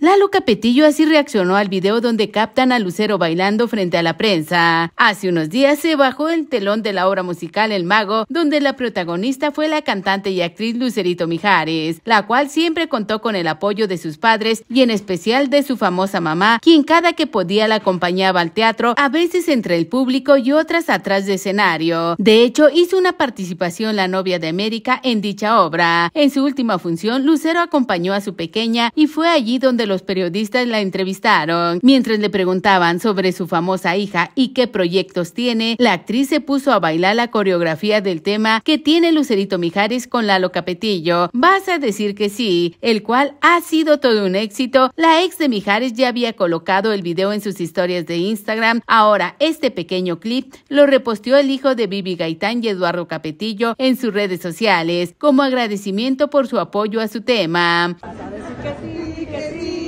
Lalo Capetillo así reaccionó al video donde captan a Lucero bailando frente a la prensa. Hace unos días se bajó el telón de la obra musical El Mago, donde la protagonista fue la cantante y actriz Lucerito Mijares, la cual siempre contó con el apoyo de sus padres y en especial de su famosa mamá, quien cada que podía la acompañaba al teatro, a veces entre el público y otras atrás de escenario. De hecho, hizo una participación la novia de América en dicha obra. En su última función, Lucero acompañó a su pequeña y fue allí donde los periodistas la entrevistaron. Mientras le preguntaban sobre su famosa hija y qué proyectos tiene, la actriz se puso a bailar la coreografía del tema que tiene Lucerito Mijares con Lalo Capetillo. Vas a decir que sí, el cual ha sido todo un éxito. La ex de Mijares ya había colocado el video en sus historias de Instagram. Ahora, este pequeño clip lo reposteó el hijo de Bibi Gaitán y Eduardo Capetillo en sus redes sociales como agradecimiento por su apoyo a su tema. Vas a decir que sí, que sí.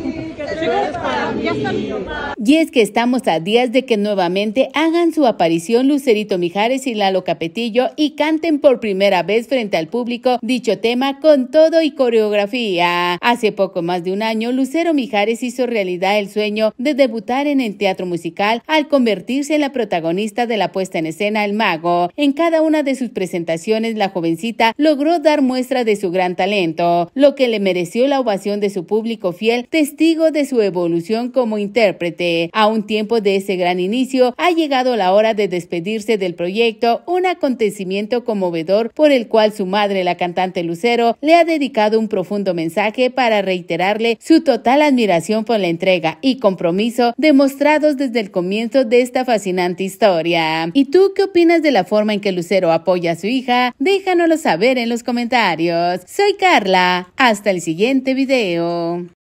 ठीक Y es que estamos a días de que nuevamente hagan su aparición Lucerito Mijares y Lalo Capetillo y canten por primera vez frente al público dicho tema con todo y coreografía. Hace poco más de un año, Lucero Mijares hizo realidad el sueño de debutar en el teatro musical al convertirse en la protagonista de la puesta en escena El Mago. En cada una de sus presentaciones, la jovencita logró dar muestra de su gran talento, lo que le mereció la ovación de su público fiel, testigo de su evolución como intérprete. A un tiempo de ese gran inicio, ha llegado la hora de despedirse del proyecto, un acontecimiento conmovedor por el cual su madre, la cantante Lucero, le ha dedicado un profundo mensaje para reiterarle su total admiración por la entrega y compromiso demostrados desde el comienzo de esta fascinante historia. ¿Y tú qué opinas de la forma en que Lucero apoya a su hija? Déjanoslo saber en los comentarios. Soy Carla. Hasta el siguiente video.